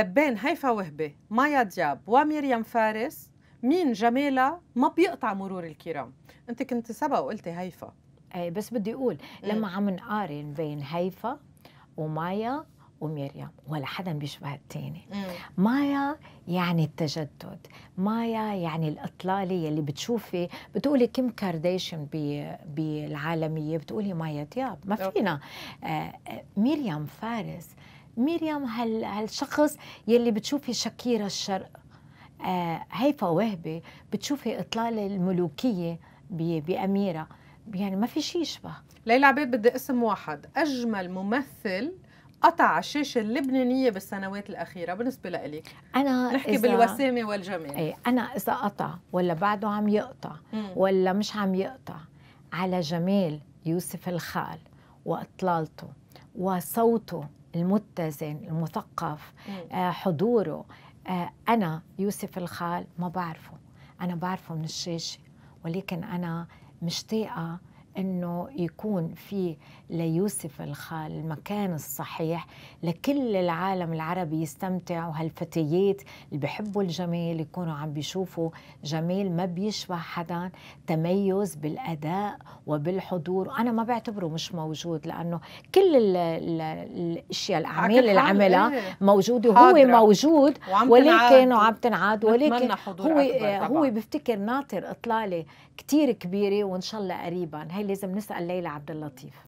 بين هيفا وهبة مايا دياب ومريم فارس مين جمالها ما بيقطع مرور الكرام انت كنت سبق وقلتي هيفا اي بس بدي اقول إيه. لما عم نقارن بين هيفا ومايا ومريم ولا حدا بيشبه الثاني إيه. مايا يعني التجدد مايا يعني الإطلالة يلي بتشوفي بتقولي كيم كارديشن بالعالمية بتقولي مايا دياب ما فينا آه،, آه ميريام فارس آه مريم هال هالشخص يلي بتشوفي شكيرة الشرق آه، هيفا وهبة بتشوفي إطلالة الملوكية بأميرة يعني ما في شيء يشبه ليلى عبيد بدي اسم واحد أجمل ممثل قطع الشاشه اللبنانيه بالسنوات الاخيره بالنسبه لإلك انا نحكي إذا بالوسامه والجمال اي انا اذا قطع ولا بعده عم يقطع مم. ولا مش عم يقطع على جمال يوسف الخال واطلالته وصوته المتزن المثقف آه، حضوره آه، أنا يوسف الخال ما بعرفه أنا بعرفه من الشاشة ولكن أنا مشتاقة انه يكون في ليوسف الخال المكان الصحيح لكل العالم العربي يستمتع وهالفتيات اللي بحبوا الجمال يكونوا عم بيشوفوا جمال ما بيشبه حدا تميز بالاداء وبالحضور انا ما بعتبره مش موجود لانه كل الاشياء الاعمال اللي عملها إيه. موجوده وهو موجود ولكن وعم تنعاد ولكن هو هو بفتكر ناطر اطلاله كثير كبيره وان شاء الله قريبا هي لازم نسال ليلى عبد اللطيف